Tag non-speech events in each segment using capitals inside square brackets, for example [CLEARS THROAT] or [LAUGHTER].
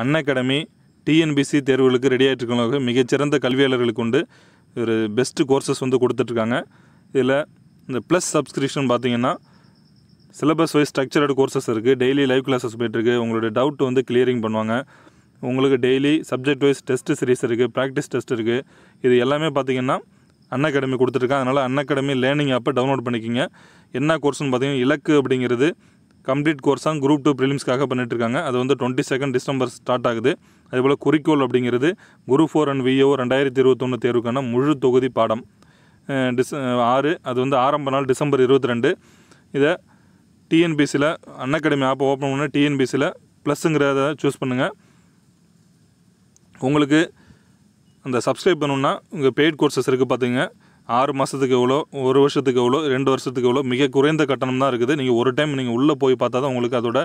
an academy TNPSC தேர்வுகளுக்கு ரெடியாகிட்டு இருக்கவங்களுக்கு மிகச்சிறந்த கல்வியாளர்களுக்கு உண்டு ஒரு பெஸ்ட்டு கோர்சஸ் வந்து கொடுத்துட்ருக்காங்க இதில் இந்த ப்ளஸ் சப்ஸ்கிரிப்ஷன் பார்த்தீங்கன்னா சிலபஸ் வைஸ் ஸ்ட்ரக்சர்டு கோர்சஸ் இருக்குது டெய்லி லைவ் கிளாஸஸ் போயிட்டுருக்கு உங்களுடைய டவுட் வந்து கிளியரிங் பண்ணுவாங்க உங்களுக்கு daily subject wise test series இருக்குது ப்ராக்டிஸ் டெஸ்ட் இருக்குது இது எல்லாமே பார்த்திங்கன்னா அன் அகாடமி கொடுத்துருக்கேன் அதனால் அன் அகாடமி லேர்னிங் ஆப்பை டவுன்லோட் பண்ணிக்கிங்க என்ன கோர்ஸ்னு பார்த்தீங்கன்னா இலக்கு அப்படிங்கிறது கம்ப்ளீட் கோர்ஸாக குரூப் டூ ப்ரிலிம்ஸ்க்காக பண்ணிட்டுருக்காங்க அது வந்து டுவெண்ட்டி செகண்ட் டிசம்பர் ஸ்டார்ட் ஆகுது அதேபோல் குறிக்கோள் அப்படிங்கிறது குரு ஃபோர் அண்ட் விஓ ரெண்டாயிரத்தி இருபத்தொன்று தேர்வுக்கான முழு தொகுதி பாடம் டிச ஆறு அது வந்து ஆரம்ப நாள் டிசம்பர் இருபத்தி ரெண்டு இதை டிஎன்பிசியில் அகாடமி ஆப்பை ஓப்பன் பண்ண டிஎன்பிசியில் ப்ளஸ்ஸுங்கிறத சூஸ் பண்ணுங்கள் உங்களுக்கு அந்த சப்ஸ்கிரைப் பண்ணணுன்னா உங்கள் பெய்ட் கோர்சஸ் இருக்குது பார்த்துங்க ஆறு மாதத்துக்கு எவ்வளோ ஒரு வருஷத்துக்கு எவ்வளோ ரெண்டு வருஷத்துக்கு எவ்வளோ மிக குறைந்த கட்டணம் தான் இருக்குது நீங்கள் ஒரு டைம் நீங்கள் உள்ளே போய் பார்த்தா தான் உங்களுக்கு அதோட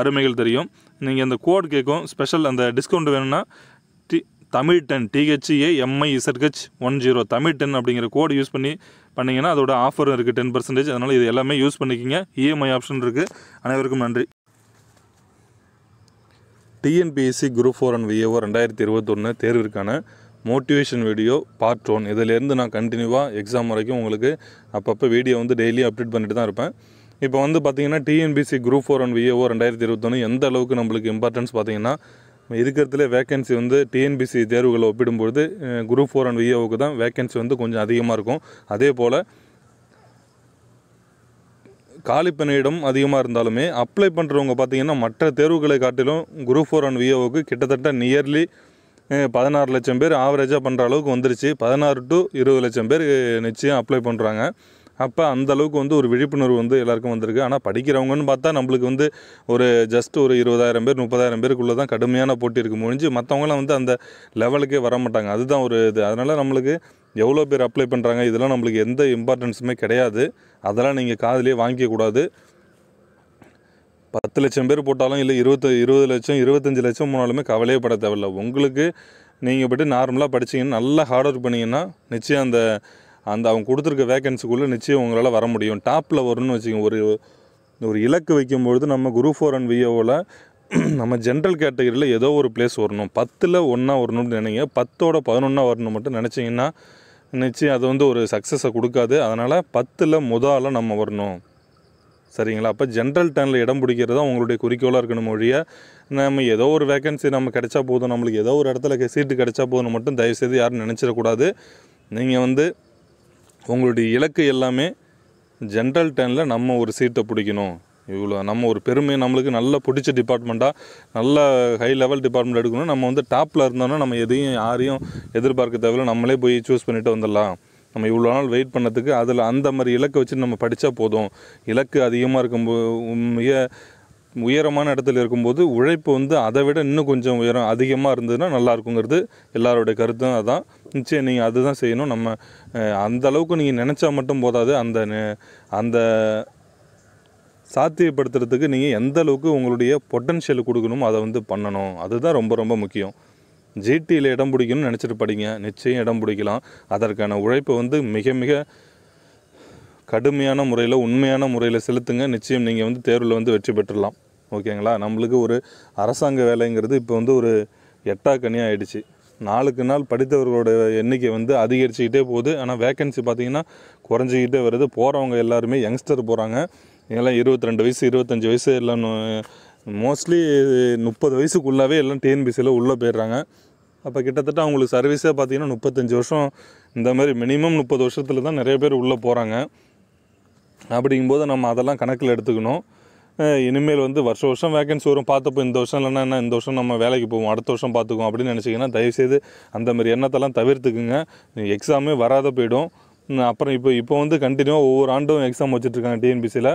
அருமைகள் தெரியும் நீங்கள் அந்த கோட் கேட்கும் ஸ்பெஷல் அந்த டிஸ்கவுண்ட் வேணும்னா T Tamil ten T H A M I Z H one zero Tamil ten அப்படிங்கிற கோடு யூஸ் பண்ணி பண்ணிங்கன்னா அதோட ஆஃபரும் இருக்குது டென் பர்சன்டேஜ் அதனால் இது எல்லாமே யூஸ் பண்ணிக்கிங்க இஎம்ஐ e ஆப்ஷன் இருக்குது அனைவருக்கும் நன்றி TNPSC group four and VAO ரெண்டாயிரத்தி இருபத்தொன்று தேர்விற்கான மோட்டிவேஷன் வீடியோ பார்ட் ஒன் இதிலேருந்து நான் கண்டினியூவாக எக்ஸாம் வரைக்கும் உங்களுக்கு அப்பப்போ வீடியோ வந்து டெய்லி அப்டேட் பண்ணிட்டு தான் இருப்பேன் இப்போ வந்து பார்த்திங்கன்னா TNPSC group four and VAO ரெண்டாயிரத்தி இருபத்தொன்று எந்த அளவுக்கு நம்மளுக்கு இம்பார்ட்டன்ஸ் பார்த்திங்கன்னா இருக்கிறதுல வேக்கன்சி வந்து டிஎன்பிசி தேர்வுகளை ஒப்பிடும்பொழுது குரூப் ஃபோர் அண்ட் விஏஓவுக்கு தான் வேக்கன்சி வந்து கொஞ்சம் அதிகமாக இருக்கும் அதே போல் காலிப்பணியிடம் அதிகமாக இருந்தாலுமே அப்ளை பண்ணுறவங்க பார்த்திங்கன்னா மற்ற தேர்வுகளை காட்டிலும் குரூப் ஃபோர் அண்ட் விஏஓவுக்கு கிட்டத்தட்ட நியர்லி பதினாறு லட்சம் பேர் ஆவரேஜாக பண்ணுற அளவுக்கு வந்துருச்சு பதினாறு டு இருபது லட்சம் பேர் நிச்சயம் அப்ளை பண்ணுறாங்க அப்போ அந்த அளவுக்கு வந்து ஒரு விழிப்புணர்வு வந்து எல்லாருக்கும் வந்திருக்கு ஆனால் படிக்கிறவங்கன்னு பார்த்தா நம்மளுக்கு வந்து ஒரு ஜஸ்ட் ஒரு இருபதாயிரம் பேர் முப்பதாயிரம் பேருக்குள்ளே தான் கடுமையான போட்டி இருக்கு முடிஞ்சு மற்றவங்களாம் வந்து அந்த லெவலுக்கே வர மாட்டாங்க அதுதான் ஒரு இது அதனால் நம்மளுக்கு எவ்வளோ பேர் அப்ளை பண்ணுறாங்க இதெல்லாம் நம்மளுக்கு எந்த இம்பார்ட்டன்ஸுமே கிடையாது அதெல்லாம் நீங்கள் காதலே வாங்கிக்கக்கூடாது பத்து லட்சம் பேர் போட்டாலும் இல்லை இருபத்து இருபது லட்சம் இருபத்தஞ்சி லட்சம் போனாலுமே கவலையே பட தேவையில்ல உங்களுக்கு நீங்கள் போய்ட்டு நார்மலாக படிச்சிங்கன்னா நல்லா ஹார்ட் ஒர்க் பண்ணிங்கன்னா நிச்சயம் அந்த அந்த அவங்க கொடுத்துருக்க வேக்கன்சிக்குள்ளே நிச்சயம் உங்களால் வர முடியும் டாப்பில் வரணும்னு வச்சுக்கோங்க ஒரு ஒரு இலக்கு வைக்கும்பொழுது நம்ம குரூப் ஃபோர் அண்ட் விஓவில் நம்ம ஜென்ரல் கேட்டகரியில் ஏதோ ஒரு பிளேஸ் வரணும் பத்தில் ஒன்றா வரணும்னு நினைங்க பத்தோட பதினொன்றா வரணும் மட்டும் நினச்சிங்கன்னா நிச்சயம் அது வந்து ஒரு சக்ஸஸை கொடுக்காது அதனால் பத்தில் முதல்ல நம்ம வரணும் சரிங்களா அப்போ ஜென்ரல் டேனில் இடம் பிடிக்கிறது தான் உங்களுடைய குறிக்கோளாக இருக்கணும் மொழிய நம்ம ஏதோ ஒரு வேகன்சி நம்ம கிடைச்சா போதும் நம்மளுக்கு ஏதோ ஒரு இடத்துல சீட்டு கிடைச்சா போதும் மட்டும் தயவுசெய்து யாரும் நினச்சிடக்கூடாது நீங்கள் வந்து உங்களுடைய இலக்கு எல்லாமே ஜென்ரல் டேனில் நம்ம ஒரு சீட்டை பிடிக்கணும் இவ்வளோ நம்ம ஒரு பெருமை நம்மளுக்கு நல்ல பிடிச்ச டிபார்ட்மெண்ட்டாக நல்ல ஹை லெவல் டிபார்ட்மெண்ட் எடுக்கணும் நம்ம வந்து டாப்பில் இருந்தோன்னா நம்ம எதையும் யாரையும் எதிர்பார்க்க தேவையில்லை நம்மளே போய் சூஸ் பண்ணிவிட்டு வந்துடலாம் நம்ம இவ்வளோ நாள் வெயிட் பண்ணதுக்கு அதில் அந்த மாதிரி இலக்கை வச்சு நம்ம படித்தா போதும் இலக்கு அதிகமாக இருக்கும்போது மிக உயரமான இடத்துல இருக்கும்போது உழைப்பு வந்து அதை விட இன்னும் கொஞ்சம் உயரம் அதிகமாக இருந்ததுன்னா நல்லா இருக்குங்கிறது எல்லாரோடைய கருத்தும் நிச்சயம் நீங்கள் அதுதான் செய்யணும் நம்ம அந்த அளவுக்கு நீங்கள் நினச்சா மட்டும் போதாது அந்த அந்த சாத்தியப்படுத்துறதுக்கு நீங்கள் எந்த அளவுக்கு உங்களுடைய பொட்டன்ஷியல் கொடுக்கணுமோ அதை வந்து பண்ணணும் அதுதான் ரொம்ப ரொம்ப முக்கியம் ஜிடியில் இடம் பிடிக்கணும்னு நினச்சிட்டு படிங்க நிச்சயம் இடம் பிடிக்கலாம் அதற்கான உழைப்பை வந்து மிக மிக கடுமையான முறையில் உண்மையான முறையில் செலுத்துங்க நிச்சயம் நீங்கள் வந்து தேர்வில் வந்து வெற்றி பெற்றலாம் ஓகேங்களா நம்மளுக்கு ஒரு அரசாங்க வேலைங்கிறது இப்போ வந்து ஒரு எட்டா கனியாக ஆகிடுச்சு நாளுக்கு நாள் படித்தவர்களோட எண்ணிக்கை வந்து அதிகரிச்சுக்கிட்டே போகுது ஆனால் வேக்கன்சி பார்த்திங்கன்னா குறைஞ்சிக்கிட்டே வருது போகிறவங்க எல்லாருமே யங்ஸ்டர் போகிறாங்க எல்லாம் இருபத்தி ரெண்டு வயசு இருபத்தஞ்சி வயசு எல்லாம் மோஸ்ட்லி முப்பது வயசுக்குள்ளாவே எல்லாம் டிஎன்பிசியில் உள்ளே போயிடுறாங்க அப்போ கிட்டத்தட்ட அவங்களுக்கு சர்வீஸே பார்த்திங்கன்னா முப்பத்தஞ்சு வருஷம் இந்த மாதிரி மினிமம் முப்பது வருஷத்தில் தான் நிறைய பேர் உள்ளே போகிறாங்க அப்படிங்கும்போது நம்ம அதெல்லாம் கணக்கில் எடுத்துக்கணும் இனிமேல் வந்து வருஷம் வருஷம் வேகன்சி வரும் பார்த்தப்போ இந்த வருஷம் இல்லைன்னா என்ன இந்த வருஷம் நம்ம வேலைக்கு போவோம் அடுத்த வருஷம் பார்த்துக்குவோம் அப்படின்னு நினச்சிங்கன்னா தயவுசெய்து அந்த மாதிரி எண்ணத்தெல்லாம் தவிர்த்துக்குங்க எக்ஸாமே வராத போயிடும் அப்புறம் இப்போ இப்போ வந்து கண்டினியூவாக ஒவ்வொரு ஆண்டும் எக்ஸாம் வச்சுட்ருக்காங்க டிஎன்பிசியில்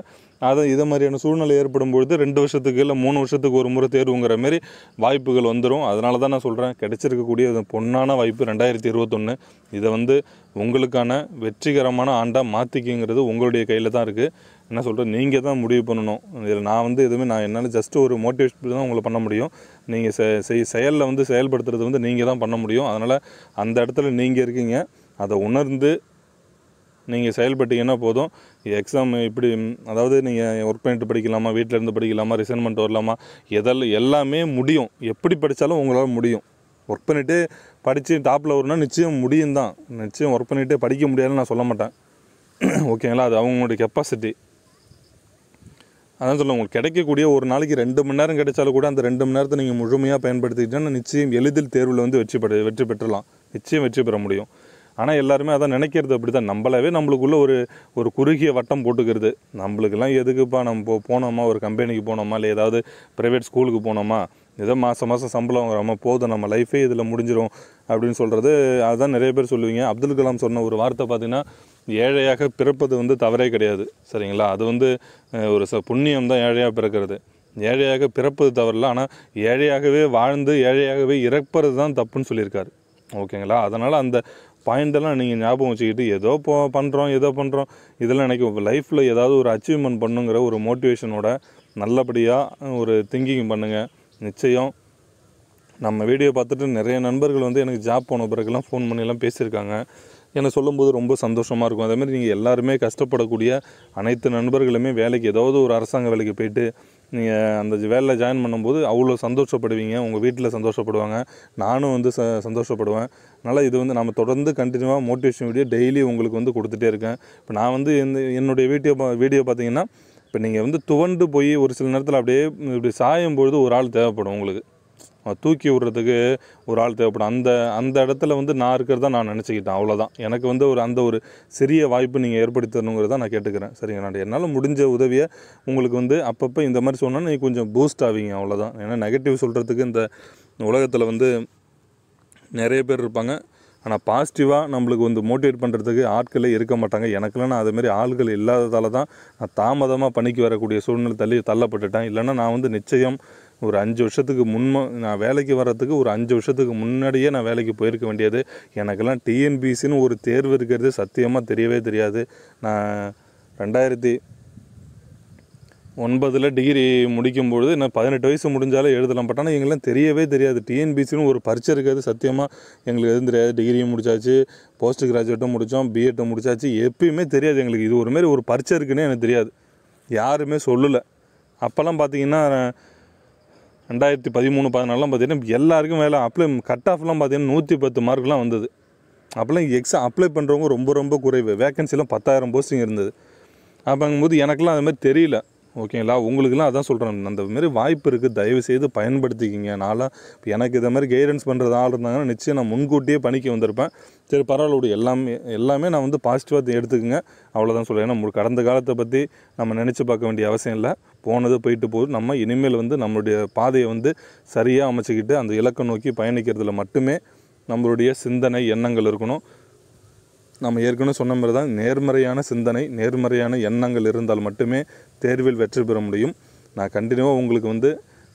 அதை இதை மாதிரியான சூழ்நிலை ஏற்படும் பொழுது ரெண்டு வருஷத்துக்கு இல்லை மூணு வருஷத்துக்கு ஒரு முறை தேர்வுங்கிற மாரி வாய்ப்புகள் வந்துடும் அதனால தான் நான் சொல்கிறேன் கிடைச்சிருக்கக்கூடிய பொன்னான வாய்ப்பு ரெண்டாயிரத்தி இருபத்தொன்று இதை வந்து உங்களுக்கான வெற்றிகரமான ஆண்டாக மாற்றிக்குங்கிறது உங்களுடைய கையில் தான் இருக்குது என்ன சொல்கிறேன் நீங்கள் தான் முடிவு பண்ணணும் இதில் நான் வந்து எதுவுமே நான் என்னால் ஜஸ்ட் ஒரு மோட்டிவேஷன் தான் உங்களை பண்ண முடியும் நீங்கள் செய் செயலில் வந்து செயல்படுத்துறது வந்து நீங்கள் தான் பண்ண முடியும் அதனால் அந்த இடத்துல நீங்கள் இருக்கீங்க அதை உணர்ந்து நீங்கள் செயல்பட்டீங்கன்னா போதும் எக்ஸாம் இப்படி அதாவது நீங்கள் ஒர்க் பண்ணிட்டு படிக்கலாமா வீட்டிலேருந்து படிக்கலாமா ரிசைன்மெண்ட் வரலாமா எதெல்லாம் எல்லாமே முடியும் எப்படி படித்தாலும் உங்களால் முடியும் ஒர்க் பண்ணிவிட்டு படித்து டாப்பில் வரும்னா நிச்சயம் முடியும் தான் நிச்சயம் ஒர்க் பண்ணிவிட்டு படிக்க முடியாதுன்னு நான் சொல்ல மாட்டேன் ஓகேங்களா [CLEARS THROAT] அது அவங்களுடைய கெப்பாசிட்டி அதான் சொல்ல உங்களுக்கு கிடைக்கக்கூடிய ஒரு நாளைக்கு ரெண்டு மணி நேரம் கிடைச்சாலும் கூட அந்த ரெண்டு மணி நேரத்தை நீங்கள் முழுமையாக பயன்படுத்திக்கிட்டோன்னா நிச்சயம் எளிதில் தேர்வில் வந்து வெற்றி பெற வெற்றி பெற்றலாம் நிச்சயம் வெற்றி பெற முடியும் ஆனால் எல்லாருமே அதான் நினைக்கிறது அப்படி தான் நம்மளாவே நம்மளுக்குள்ள ஒரு ஒரு குறுகிய வட்டம் போட்டுக்கிறது நம்மளுக்கெல்லாம் எதுக்குப்பா நம்ம போ போனோமா ஒரு கம்பெனிக்கு போனோமா இல்லை ஏதாவது ப்ரைவேட் ஸ்கூலுக்கு போனோமா ஏதோ மாதம் மாதம் சம்பளம் வாங்குறோம் போதும் நம்ம லைஃபே இதில் முடிஞ்சிடும் அப்படின்னு சொல்கிறது அதுதான் நிறைய பேர் சொல்லுவீங்க அப்துல் கலாம் சொன்ன ஒரு வார்த்தை பார்த்திங்கன்னா ஏழையாக பிறப்பது வந்து தவறே கிடையாது சரிங்களா அது வந்து ஒரு ச புண்ணியம் தான் ஏழையாக பிறக்கிறது ஏழையாக பிறப்பது தவறில்ல ஆனால் ஏழையாகவே வாழ்ந்து ஏழையாகவே இறப்பது தான் தப்புன்னு சொல்லியிருக்காரு ஓகேங்களா அதனால் அந்த பாயிண்டெல்லாம் நீங்கள் ஞாபகம் வச்சுக்கிட்டு ஏதோ போ பண்ணுறோம் ஏதோ பண்ணுறோம் இதெல்லாம் எனக்கு லைஃப்பில் ஏதாவது ஒரு அச்சீவ்மெண்ட் பண்ணுங்கிற ஒரு மோட்டிவேஷனோட நல்லபடியாக ஒரு திங்கிங் பண்ணுங்கள் நிச்சயம் நம்ம வீடியோ பார்த்துட்டு நிறைய நண்பர்கள் வந்து எனக்கு ஜாப் போன பிறகுலாம் ஃபோன் பண்ணிலாம் பேசியிருக்காங்க என்னை சொல்லும்போது ரொம்ப சந்தோஷமாக இருக்கும் அதேமாதிரி நீங்கள் எல்லாருமே கஷ்டப்படக்கூடிய அனைத்து நண்பர்களுமே வேலைக்கு ஏதாவது ஒரு அரசாங்க வேலைக்கு போயிட்டு நீங்கள் அந்த வேலையில் ஜாயின் பண்ணும்போது அவ்வளோ சந்தோஷப்படுவீங்க உங்கள் வீட்டில் சந்தோஷப்படுவாங்க நானும் வந்து ச சந்தோஷப்படுவேன் அதனால் இது வந்து நம்ம தொடர்ந்து கண்டினியூவாக மோட்டிவேஷன் வீடியோ டெய்லி உங்களுக்கு வந்து கொடுத்துட்டே இருக்கேன் இப்போ நான் வந்து இந்த என்னுடைய வீடியோ வீடியோ பார்த்தீங்கன்னா இப்போ நீங்கள் வந்து துவண்டு போய் ஒரு சில நேரத்தில் அப்படியே இப்படி சாயும் பொழுது ஒரு ஆள் தேவைப்படும் உங்களுக்கு தூக்கி விடுறதுக்கு ஒரு ஆள் தேவைப்படும் அந்த அந்த இடத்துல வந்து நான் இருக்கிறதா நான் நினச்சிக்கிட்டேன் அவ்வளோதான் எனக்கு வந்து ஒரு அந்த ஒரு சிறிய வாய்ப்பு நீங்கள் ஏற்படுத்தி நான் கேட்டுக்கிறேன் சரிங்க நான் என்னால் முடிஞ்ச உதவியை உங்களுக்கு வந்து அப்பப்போ இந்த மாதிரி சொன்னால் நீங்கள் கொஞ்சம் பூஸ்ட் ஆவீங்க அவ்வளோதான் ஏன்னா நெகட்டிவ் சொல்கிறதுக்கு இந்த உலகத்தில் வந்து நிறைய பேர் இருப்பாங்க ஆனால் பாசிட்டிவாக நம்மளுக்கு வந்து மோட்டிவேட் பண்ணுறதுக்கு ஆட்களே இருக்க மாட்டாங்க எனக்குலாம் நான் அதுமாரி ஆள்கள் இல்லாததால் தான் நான் தாமதமாக பணிக்கு வரக்கூடிய சூழ்நிலை தள்ளி தள்ளப்பட்டுட்டேன் இல்லைன்னா நான் வந்து நிச்சயம் ஒரு அஞ்சு வருஷத்துக்கு முன்மா நான் வேலைக்கு வர்றதுக்கு ஒரு அஞ்சு வருஷத்துக்கு முன்னாடியே நான் வேலைக்கு போயிருக்க வேண்டியது எனக்கெல்லாம் டிஎன்பிசின்னு ஒரு தேர்வு இருக்கிறது சத்தியமாக தெரியவே தெரியாது நான் ரெண்டாயிரத்தி ஒன்பதில் டிகிரி முடிக்கும்பொழுது நான் பதினெட்டு வயசு முடிஞ்சாலே எழுதலாம் பட் ஆனால் எங்களுக்குலாம் தெரியவே தெரியாது டிஎன்பிசின்னு ஒரு பரிச்சை இருக்காது சத்தியமாக எங்களுக்கு எதுவும் தெரியாது டிகிரியும் முடிச்சாச்சு போஸ்ட் கிராஜுவேட்டும் முடித்தோம் பிஎட்டும் முடிச்சாச்சு எப்பயுமே தெரியாது எங்களுக்கு இது ஒரு மாதிரி ஒரு பரிச்சை இருக்குன்னு எனக்கு தெரியாது யாருமே சொல்லலை அப்போல்லாம் பார்த்தீங்கன்னா ரெண்டாயிரத்தி பதிமூணு பதினாலாம் பார்த்தீங்கன்னா எல்லாருக்கும் வேலை அப்ளை கட் ஆஃப்லாம் பார்த்தீங்கன்னா நூற்றி பத்து மார்க்லாம் வந்தது அப்போலாம் எக்ஸாம் அப்ளை பண்ணுறவங்க ரொம்ப ரொம்ப குறைவு வேகன்சிலாம் பத்தாயிரம் போஸ்டிங் இருந்தது அப்படிங்கும்போது எனக்குலாம் அது மாதிரி தெரியல ஓகேங்களா உங்களுக்குலாம் அதான் சொல்கிறேன் அந்த மாதிரி வாய்ப்பு இருக்குது தயவு செய்து பயன்படுத்திக்கிங்க நான்லாம் இப்போ எனக்கு இதை மாதிரி கைடன்ஸ் பண்ணுறது ஆள் இருந்தாங்கன்னா நிச்சயம் நான் முன்கூட்டியே பணிக்கு வந்திருப்பேன் சரி பரவாயில்ல எல்லாமே எல்லாமே நான் வந்து பாசிட்டிவாக எடுத்துக்கோங்க அவ்வளோதான் சொல்கிறேன் ஏன்னா கடந்த காலத்தை பற்றி நம்ம நினச்சி பார்க்க வேண்டிய அவசியம் இல்லை போனது போயிட்டு போது நம்ம இனிமேல் வந்து நம்மளுடைய பாதையை வந்து சரியாக அமைச்சிக்கிட்டு அந்த இலக்கை நோக்கி பயணிக்கிறதுல மட்டுமே நம்மளுடைய சிந்தனை எண்ணங்கள் இருக்கணும் நம்ம ஏற்கனவே சொன்ன மாதிரி தான் நேர்மறையான சிந்தனை நேர்மறையான எண்ணங்கள் இருந்தால் மட்டுமே தேர்வில் வெற்றி பெற முடியும் நான் கண்டினியூவாக உங்களுக்கு வந்து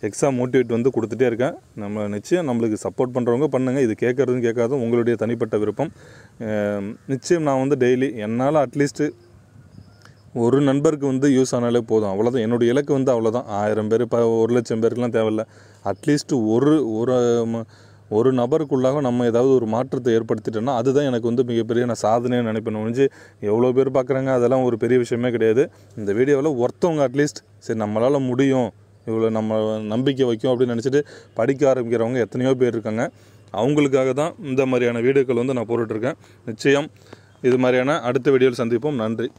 எக்ஸாம் மோட்டிவேட் வந்து கொடுத்துட்டே இருக்கேன் நம்ம நிச்சயம் நம்மளுக்கு சப்போர்ட் பண்ணுறவங்க பண்ணுங்கள் இது கேட்குறதும் கேட்காதும் உங்களுடைய தனிப்பட்ட விருப்பம் நிச்சயம் நான் வந்து டெய்லி என்னால் அட்லீஸ்ட்டு ஒரு நண்பருக்கு வந்து யூஸ் ஆனாலே போதும் அவ்வளோதான் என்னுடைய இலக்கு வந்து அவ்வளோதான் ஆயிரம் பேர் இப்போ ஒரு லட்சம் பேருக்குலாம் தேவையில்ல அட்லீஸ்ட்டு ஒரு ஒரு ஒரு நபருக்குள்ளாக நம்ம ஏதாவது ஒரு மாற்றத்தை ஏற்படுத்திட்டோம்னா அதுதான் எனக்கு வந்து மிகப்பெரிய நான் சாதனையாக நினைப்பேன் முடிஞ்சு எவ்வளோ பேர் பார்க்குறாங்க அதெல்லாம் ஒரு பெரிய விஷயமே கிடையாது இந்த வீடியோவில் ஒருத்தவங்க அட்லீஸ்ட் சரி நம்மளால் முடியும் இவ்வளோ நம்ம நம்பிக்கை வைக்கும் அப்படின்னு நினச்சிட்டு படிக்க ஆரம்பிக்கிறவங்க எத்தனையோ பேர் இருக்காங்க அவங்களுக்காக தான் இந்த மாதிரியான வீடியோக்கள் வந்து நான் போட்டுட்ருக்கேன் நிச்சயம் இது மாதிரியான அடுத்த வீடியோவில் சந்திப்போம் நன்றி